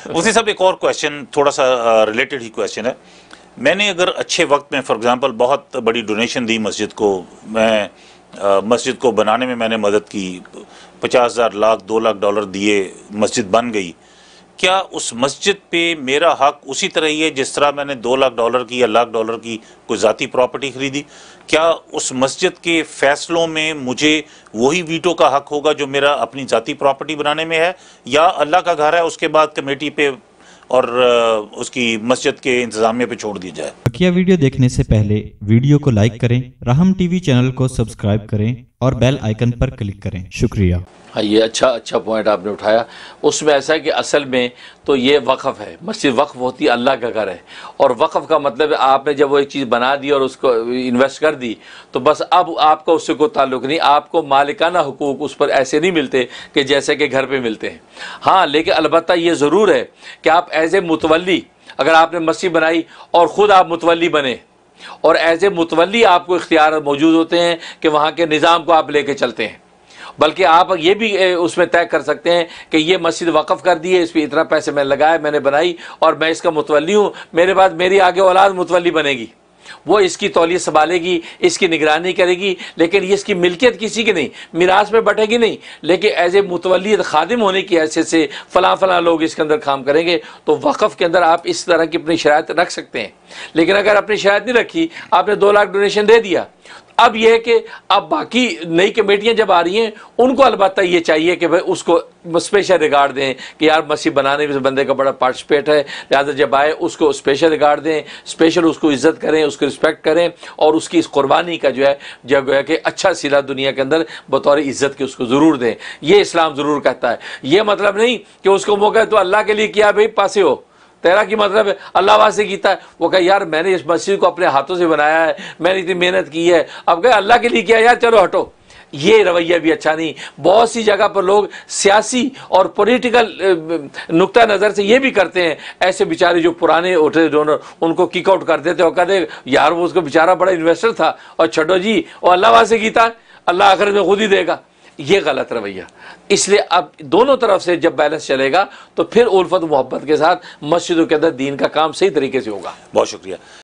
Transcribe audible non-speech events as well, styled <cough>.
<laughs> उसी सब एक और क्वेश्चन थोड़ा सा रिलेटेड ही क्वेश्चन है मैंने अगर अच्छे वक्त में फॉर एग्जांपल बहुत बड़ी डोनेशन दी मस्जिद को मैं मस्जिद को बनाने में मैंने मदद की पचास हज़ार लाख दो लाख डॉलर दिए मस्जिद बन गई क्या उस मस्जिद पे मेरा हक उसी तरह ही है जिस तरह मैंने दो लाख डॉलर की या लाख डॉलर की कोई ज़ाती प्रॉपर्टी खरीदी क्या उस मस्जिद के फैसलों में मुझे वही वीटो का हक होगा जो मेरा अपनी ज़ाती प्रॉपर्टी बनाने में है या अल्लाह का घर है उसके बाद कमेटी पे और उसकी मस्जिद के इंतजामिया पे छोड़ दी जाए बकिया वीडियो देखने से पहले वीडियो को लाइक करें राहम टीवी चैनल को सब्सक्राइब करें और बेल आइकन पर क्लिक करें शुक्रिया हाँ, ये अच्छा अच्छा पॉइंट आपने उठाया उसमें ऐसा है कि असल में तो ये वक्फ है मस्जिद वक़्फ़ होती है अल्लाह का घर है और वक्फ का मतलब आपने जब वो एक चीज़ बना दी और उसको इन्वेस्ट कर दी तो बस अब आपका उससे कोई ताल्लुक नहीं आपको मालिकाना हकूक उस पर ऐसे नहीं मिलते कि जैसे कि घर पर मिलते हैं हाँ लेकिन अलबत् ये ज़रूर है कि आप एज़ ए मुतवली अगर आपने मस्जिद बनाई और ख़ुद आप मुतवली बने और ऐसे ए मुतवली आपको इख्तियार मौजूद होते हैं कि वहाँ के निज़ाम को आप लेके चलते हैं बल्कि आप ये भी उसमें तय कर सकते हैं कि ये मस्जिद वक़ कर दी है इस पर इतना पैसे मैंने लगाया मैंने बनाई और मैं इसका मुतवली हूँ मेरे बाद मेरी आगे औलाद मुतवली बनेगी वो इसकी तौलियत संभालेगी इसकी निगरानी करेगी लेकिन ये इसकी मिल्कियत किसी की नहीं मीरास में बटेगी नहीं लेकिन एज ए मुतवली खादिम होने की हैसियत से फला फला लोग इसके अंदर काम करेंगे तो वक़ के अंदर आप इस तरह की अपनी शरात रख सकते हैं लेकिन अगर अपनी शरात नहीं रखी आपने दो लाख डोनेशन दे दिया अब यह है कि अब बाकी नई कमेटियाँ जब आ रही हैं उनको अलबत् ये चाहिए कि भाई उसको स्पेशल रिगार्ड दें कि यार मसीह बनाने में बंदे का बड़ा पार्टिसिपेट है लिहाजा जब आए उसको स्पेशल रिगार्ड दें स्पेशल उसको इज्जत करें उसको रिस्पेक्ट करें और उसकी इस कुर्बानी का जो है जब है कि अच्छा सिला दुनिया के अंदर बतौर इज्जत के उसको ज़रूर दें ये इस्लाम ज़रूर कहता है ये मतलब नहीं कि उसको मौका तो अल्लाह के लिए किया भाई पासे हो तेरा की मतलब है अल्लाह से कीता है वो कहे यार मैंने इस मस्जिद को अपने हाथों से बनाया है मैंने इतनी मेहनत की है अब कहे अल्लाह के लिए किया यार चलो हटो ये रवैया भी अच्छा नहीं बहुत सी जगह पर लोग सियासी और पॉलिटिकल नुक्ता नज़र से ये भी करते हैं ऐसे बेचारे जो पुराने होटल डोनर उनको किकआउट कर देते और कहते यार वो उसको बेचारा बड़ा इन्वेस्टर था और छठो जी और अल्लाह से कीता अल्लाह आखिर में खुद ही देगा ये गलत रवैया इसलिए अब दोनों तरफ से जब बैलेंस चलेगा तो फिर उल्फत मोहब्बत के साथ मस्जिदों के अंदर दीन का काम सही तरीके से होगा बहुत शुक्रिया